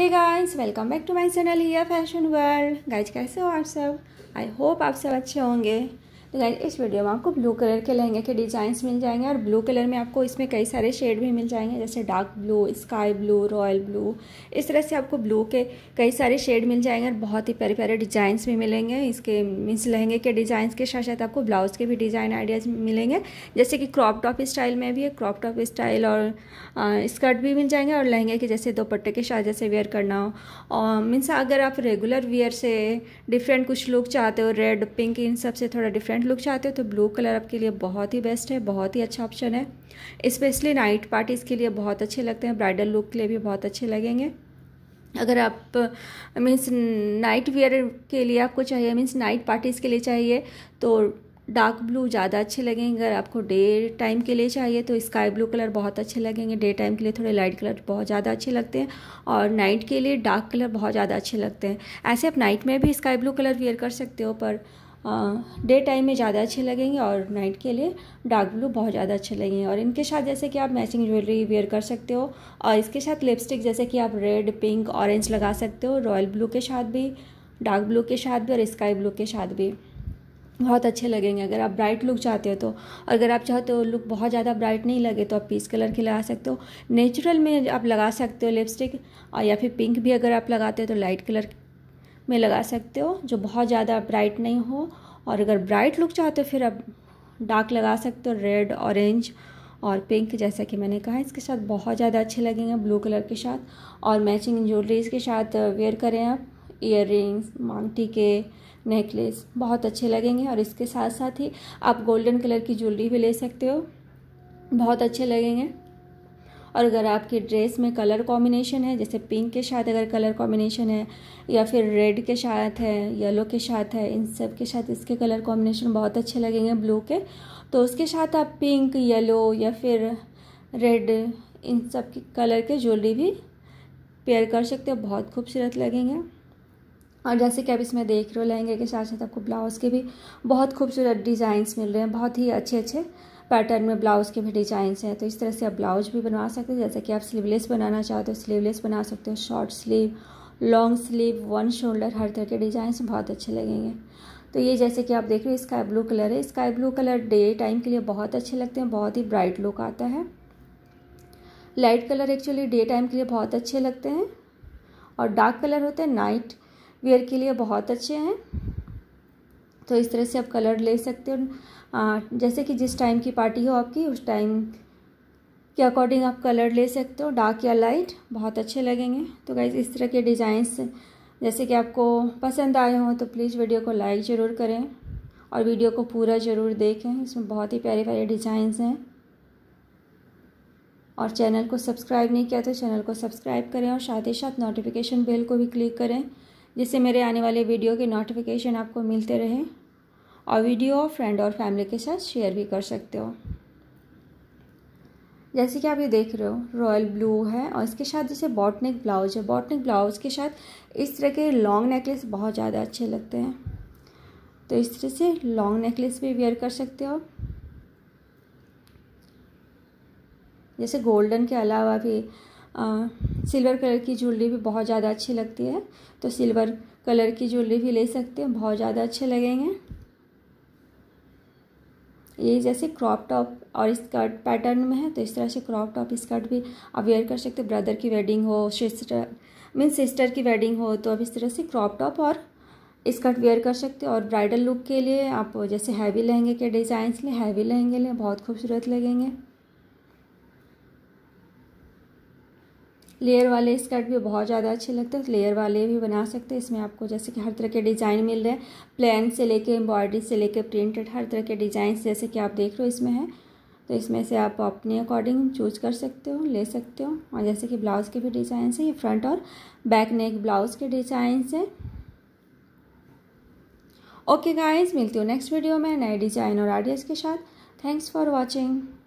hey guys welcome back to my channel here fashion world guys कैसे हो आप सब आई होप आप सब अच्छे होंगे तो गाइज इस वीडियो में आपको ब्लू कलर के लहंगे के डिज़ाइंस मिल जाएंगे और ब्लू कलर में आपको इसमें कई सारे शेड भी मिल जाएंगे जैसे dark blue sky blue royal blue इस तरह से आपको ब्लू के कई सारे शेड मिल जाएंगे और बहुत ही प्यारे प्यारे डिज़ाइंस भी मिलेंगे इसके मीन्स लहंगे के डिज़ाइंस के साथ साथ आपको ब्लाउज़ के भी डिज़ाइन आइडियाज़ मिलेंगे जैसे कि क्रॉप टॉप स्टाइल में भी है क्रॉप टॉप स्टाइल और स्कर्ट भी मिल जाएंगे और लहंगे के जैसे दोपट्टे के साथ जैसे वेयर करना हो और मीन्स अगर आप रेगुलर वेयर से डिफरेंट कुछ लुक चाहते हो रेड पिंक इन सब से थोड़ा डिफरेंट ट्रांसपेरेंट लुक चाहते हो तो ब्लू कलर आपके लिए बहुत ही बेस्ट है बहुत ही अच्छा ऑप्शन है इस्पेशली नाइट पार्टीज़ के लिए बहुत अच्छे लगते हैं ब्राइडल लुक के लिए भी बहुत अच्छे लगेंगे अगर आप मीन्स नाइट वेयर के लिए आपको चाहिए मीन्स नाइट पार्टीज़ के लिए चाहिए तो डार्क ब्लू ज़्यादा अच्छे लगेंगे अगर आपको डे टाइम के लिए चाहिए तो स्काई ब्लू कलर बहुत अच्छे लगेंगे डे टाइम के लिए थोड़े लाइट कलर बहुत ज़्यादा अच्छे लगते हैं और नाइट के लिए डार्क कलर बहुत ज़्यादा अच्छे लगते हैं ऐसे आप नाइट में भी स्काई ब्लू कलर वेयर कर सकते हो पर डे टाइम में ज़्यादा अच्छे लगेंगे और नाइट के लिए डार्क ब्लू बहुत ज़्यादा अच्छे लगेंगे और इनके साथ जैसे कि आप मैचिंग ज्वेलरी वेयर कर सकते हो और इसके साथ लिपस्टिक जैसे कि आप रेड पिंक ऑरेंज लगा सकते हो रॉयल ब्लू के साथ भी डार्क ब्लू के साथ भी और स्काई ब्लू के साथ भी बहुत अच्छे लगेंगे अगर आप ब्राइट लुक चाहते हो तो अगर आप चाहते हो लुक बहुत ज़्यादा ब्राइट नहीं लगे तो आप पीस कलर के लगा सकते हो नेचुरल में आप लगा सकते हो लिपस्टिक और या फिर पिंक भी अगर आप लगाते हो तो लाइट कलर में लगा सकते हो जो बहुत ज़्यादा ब्राइट नहीं हो और अगर ब्राइट लुक चाहते हो फिर आप डार्क लगा सकते हो रेड ऑरेंज और पिंक जैसा कि मैंने कहा इसके साथ बहुत ज़्यादा अच्छे लगेंगे ब्लू कलर के साथ और मैचिंग ज्वेलरीज के साथ वेयर uh, करें आप इयर रिंग्स मांगटी के नेकलेस बहुत अच्छे लगेंगे और इसके साथ साथ ही आप गोल्डन कलर की ज्वेलरी भी ले सकते हो बहुत अच्छे लगेंगे और अगर आपके ड्रेस में कलर कॉम्बिनेशन है जैसे पिंक के साथ अगर कलर कॉम्बिनेशन है या फिर रेड के साथ है येलो के साथ है इन सब के साथ इसके कलर कॉम्बिनेशन बहुत अच्छे लगेंगे ब्लू के तो उसके साथ आप पिंक येलो या फिर रेड इन सब के कलर के ज्वेलरी भी पेयर कर सकते हो बहुत खूबसूरत लगेंगे और जैसे कि आप इसमें देख रहे हो लहंगे के साथ साथ आपको ब्लाउज़ के भी बहुत खूबसूरत डिज़ाइंस मिल रहे हैं बहुत ही अच्छे अच्छे पैटर्न में ब्लाउज़ के भी डिजाइंस हैं तो इस तरह से आप ब्लाउज भी बनवा सकते हैं जैसे कि आप स्लीवलेस बनाना चाहते हो स्लीवलेस बना सकते हो short sleeve long sleeve one shoulder हर तरह के डिजाइन बहुत अच्छे लगेंगे तो ये जैसे कि आप देख रहे हो स्काई ब्लू कलर है sky blue colour day time के लिए बहुत अच्छे लगते हैं बहुत ही ब्राइट लुक आता है light colour actually day time के लिए बहुत अच्छे लगते हैं और डार्क कलर होते हैं नाइट वेयर के लिए बहुत अच्छे हैं तो इस तरह से आप कलर ले सकते हो जैसे कि जिस टाइम की पार्टी हो आपकी उस टाइम के अकॉर्डिंग आप कलर ले सकते हो डार्क या लाइट बहुत अच्छे लगेंगे तो गाइज इस तरह के डिज़ाइंस जैसे कि आपको पसंद आए हों तो प्लीज़ वीडियो को लाइक ज़रूर करें और वीडियो को पूरा ज़रूर देखें इसमें बहुत ही प्यारे प्यारे डिज़ाइंस हैं और चैनल को सब्सक्राइब नहीं किया तो चैनल को सब्सक्राइब करें और साथ ही साथ नोटिफिकेशन बेल को भी क्लिक करें जिससे मेरे आने वाले वीडियो के नोटिफिकेशन आपको मिलते रहें और वीडियो फ्रेंड और फैमिली के साथ शेयर भी कर सकते हो जैसे कि आप ये देख रहे हो रॉयल ब्लू है और इसके साथ जैसे बॉटनिक ब्लाउज है बॉटनिक ब्लाउज के साथ इस तरह के लॉन्ग नेकलेस बहुत ज़्यादा अच्छे लगते हैं तो इस तरह से लॉन्ग नेकलेस भी वेयर कर सकते हो जैसे गोल्डन के अलावा भी आ, सिल्वर कलर की ज्वेलरी भी बहुत ज़्यादा अच्छी लगती है तो सिल्वर कलर की ज्वेलरी भी ले सकते हैं बहुत ज़्यादा अच्छे लगेंगे ये जैसे क्रॉप टॉप और स्कर्ट पैटर्न में है तो इस तरह से क्रॉप टॉप स्कर्ट भी आप वेयर कर सकते ब्रदर की वेडिंग हो सिस्टर मीन सिस्टर की वेडिंग हो तो आप इस तरह से क्रॉप टॉप और स्कर्ट वेयर कर सकते हो और ब्राइडल लुक के लिए आप जैसे हैवी लहंगे के डिज़ाइंस लें हैवी लहंगे लें बहुत खूबसूरत लगेंगे लेयर वाले स्कर्ट भी बहुत ज़्यादा अच्छे लगते हैं तो लेयर वाले भी बना सकते हैं इसमें आपको जैसे कि हर तरह के डिज़ाइन मिल रहे हैं प्लेन से लेके एम्ब्रॉयडरी से लेके प्रिंटेड हर तरह के डिज़ाइन जैसे कि आप देख रहे हो इसमें है तो इसमें से आप अपने अकॉर्डिंग चूज कर सकते हो ले सकते हो और जैसे कि ब्लाउज़ के भी डिज़ाइन है ये फ्रंट और बैक नेक ब्लाउज़ के डिज़ाइन है ओके गाइज मिलती हूँ नेक्स्ट वीडियो में नए डिज़ाइन और आइडियाज़ के साथ थैंक्स फॉर वॉचिंग